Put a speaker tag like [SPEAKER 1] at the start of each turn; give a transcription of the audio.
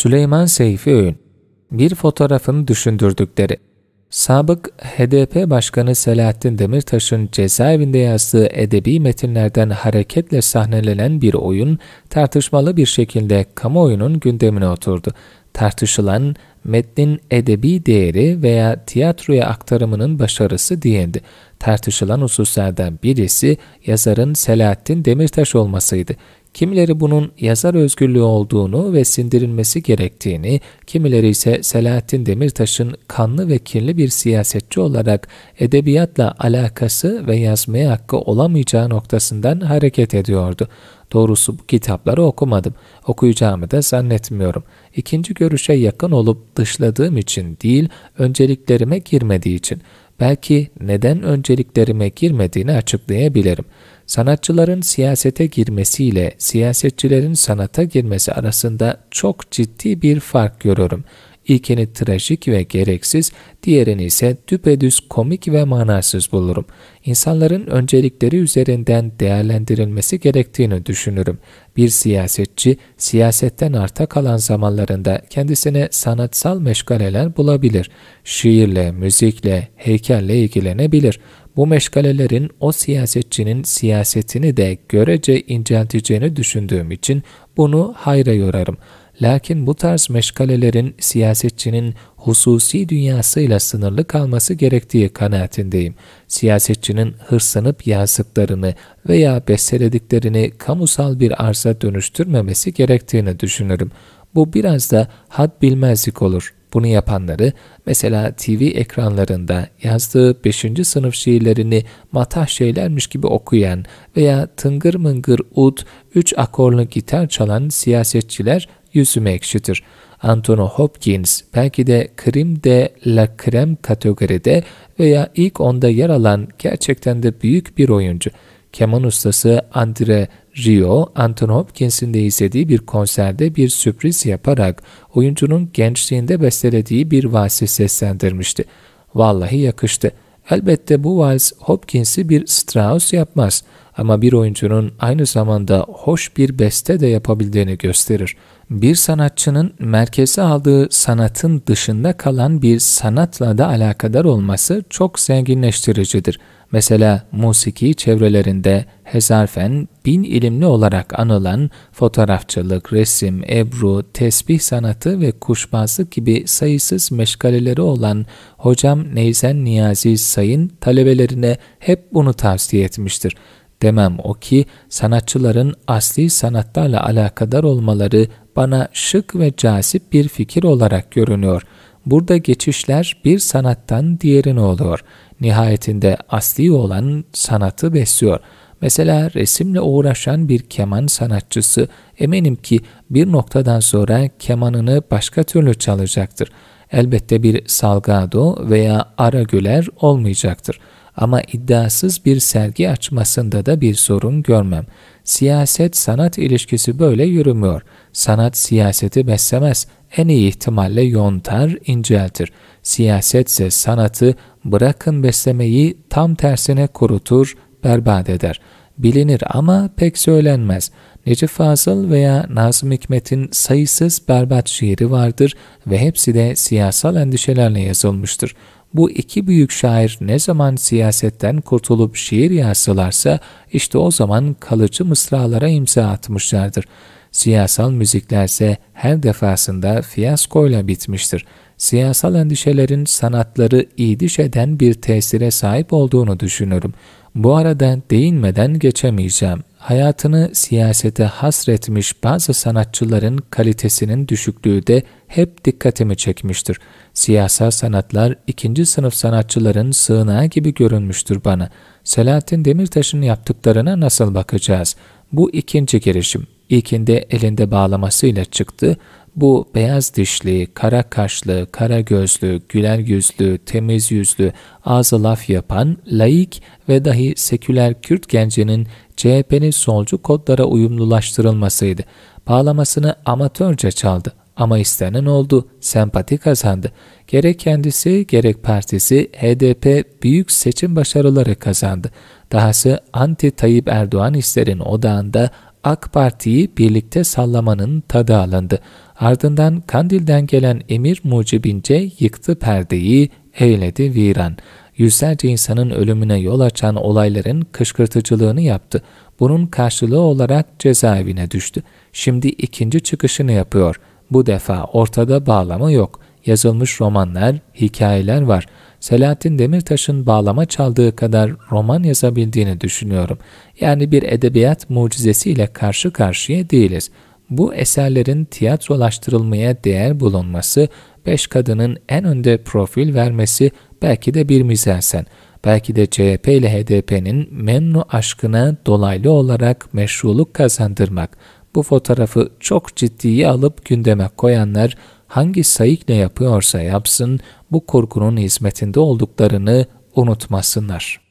[SPEAKER 1] Süleyman Seyfi Öğün Bir fotoğrafın düşündürdükleri Sabık HDP Başkanı Selahattin Demirtaş'ın cezaevinde yazdığı edebi metinlerden hareketle sahnelenen bir oyun tartışmalı bir şekilde kamuoyunun gündemine oturdu. Tartışılan metnin edebi değeri veya tiyatroya aktarımının başarısı diyendi. Tartışılan hususlardan birisi yazarın Selahattin Demirtaş olmasıydı. Kimileri bunun yazar özgürlüğü olduğunu ve sindirilmesi gerektiğini, kimileri ise Selahattin Demirtaş'ın kanlı ve kirli bir siyasetçi olarak edebiyatla alakası ve yazmaya hakkı olamayacağı noktasından hareket ediyordu. Doğrusu bu kitapları okumadım. Okuyacağımı da zannetmiyorum. İkinci görüşe yakın olup dışladığım için değil, önceliklerime girmediği için.'' belki neden önceliklerime girmediğini açıklayabilirim. Sanatçıların siyasete girmesiyle siyasetçilerin sanata girmesi arasında çok ciddi bir fark görüyorum.'' İlkini trajik ve gereksiz, diğerini ise düpedüz komik ve manasız bulurum. İnsanların öncelikleri üzerinden değerlendirilmesi gerektiğini düşünürüm. Bir siyasetçi, siyasetten arta kalan zamanlarında kendisine sanatsal meşgaleler bulabilir. Şiirle, müzikle, heykelle ilgilenebilir. Bu meşgalelerin o siyasetçinin siyasetini de görece incelteceğini düşündüğüm için bunu hayra yorarım.'' Lakin bu tarz meşgalelerin siyasetçinin hususi dünyasıyla sınırlı kalması gerektiği kanaatindeyim. Siyasetçinin hırslanıp yazdıklarını veya beslediklerini kamusal bir arsa dönüştürmemesi gerektiğini düşünürüm. Bu biraz da had bilmezlik olur. Bunu yapanları mesela TV ekranlarında yazdığı 5. sınıf şiirlerini matah şeylermiş gibi okuyan veya tıngır mıngır ud, 3 akorlu gitar çalan siyasetçiler yüzüme ekşitir. Antonio Hopkins belki de Krim de la Krem kategoride veya ilk onda yer alan gerçekten de büyük bir oyuncu. Keman ustası Andre Rio, Anthony Hopkins'in de izlediği bir konserde bir sürpriz yaparak oyuncunun gençliğinde bestelediği bir vasi seslendirmişti. Vallahi yakıştı. Elbette bu vals Hopkins'i bir Strauss yapmaz ama bir oyuncunun aynı zamanda hoş bir beste de yapabildiğini gösterir. Bir sanatçının merkeze aldığı sanatın dışında kalan bir sanatla da alakadar olması çok zenginleştiricidir.'' Mesela musiki çevrelerinde hezarfen bin ilimli olarak anılan fotoğrafçılık, resim, ebru, tesbih sanatı ve kuşbazlık gibi sayısız meşgaleleri olan Hocam Neyzen Niyazi Sayın talebelerine hep bunu tavsiye etmiştir. Demem o ki sanatçıların asli sanatlarla alakadar olmaları bana şık ve cazip bir fikir olarak görünüyor. Burada geçişler bir sanattan diğerine oluyor. Nihayetinde asli olan sanatı besliyor. Mesela resimle uğraşan bir keman sanatçısı eminim ki bir noktadan sonra kemanını başka türlü çalacaktır. Elbette bir salgado veya ara güler olmayacaktır.'' Ama iddiasız bir sergi açmasında da bir sorun görmem. Siyaset-sanat ilişkisi böyle yürümüyor. Sanat siyaseti beslemez, en iyi ihtimalle yontar, inceltir. Siyasetse sanatı bırakın beslemeyi tam tersine kurutur, berbat eder. Bilinir ama pek söylenmez.'' Necip Fazıl veya Nazım Hikmet'in sayısız berbat şiiri vardır ve hepsi de siyasal endişelerle yazılmıştır. Bu iki büyük şair ne zaman siyasetten kurtulup şiir yazsalarsa işte o zaman kalıcı mısralara imza atmışlardır. Siyasal müziklerse her defasında fiyaskoyla bitmiştir. Siyasal endişelerin sanatları iydiş eden bir tesire sahip olduğunu düşünürüm. Bu arada değinmeden geçemeyeceğim hayatını siyasete hasretmiş bazı sanatçıların kalitesinin düşüklüğü de hep dikkatimi çekmiştir. Siyasal sanatlar ikinci sınıf sanatçıların sığınağı gibi görünmüştür bana. Selahattin Demirtaş'ın yaptıklarına nasıl bakacağız? Bu ikinci girişim. İlkinde elinde bağlamasıyla çıktı. Bu beyaz dişli, kara kaşlı, kara gözlü, güler yüzlü, temiz yüzlü, ağzı laf yapan, laik ve dahi seküler Kürt gencinin CHP'nin solcu kodlara uyumlulaştırılmasıydı. Bağlamasını amatörce çaldı ama istenen oldu, sempati kazandı. Gerek kendisi gerek partisi HDP büyük seçim başarıları kazandı. Dahası anti Tayyip Erdoğan hislerin odağında AK Parti'yi birlikte sallamanın tadı alındı. Ardından Kandil'den gelen emir mucibince yıktı perdeyi, eyledi viran yüzlerce insanın ölümüne yol açan olayların kışkırtıcılığını yaptı. Bunun karşılığı olarak cezaevine düştü. Şimdi ikinci çıkışını yapıyor. Bu defa ortada bağlama yok. Yazılmış romanlar, hikayeler var. Selahattin Demirtaş'ın bağlama çaldığı kadar roman yazabildiğini düşünüyorum. Yani bir edebiyat mucizesiyle karşı karşıya değiliz. Bu eserlerin tiyatrolaştırılmaya değer bulunması 5 kadının en önde profil vermesi belki de bir mizansen. Belki de CHP ile HDP'nin memnu aşkına dolaylı olarak meşruluk kazandırmak. Bu fotoğrafı çok ciddiye alıp gündeme koyanlar hangi sayıkla yapıyorsa yapsın bu kurgunun hizmetinde olduklarını unutmasınlar.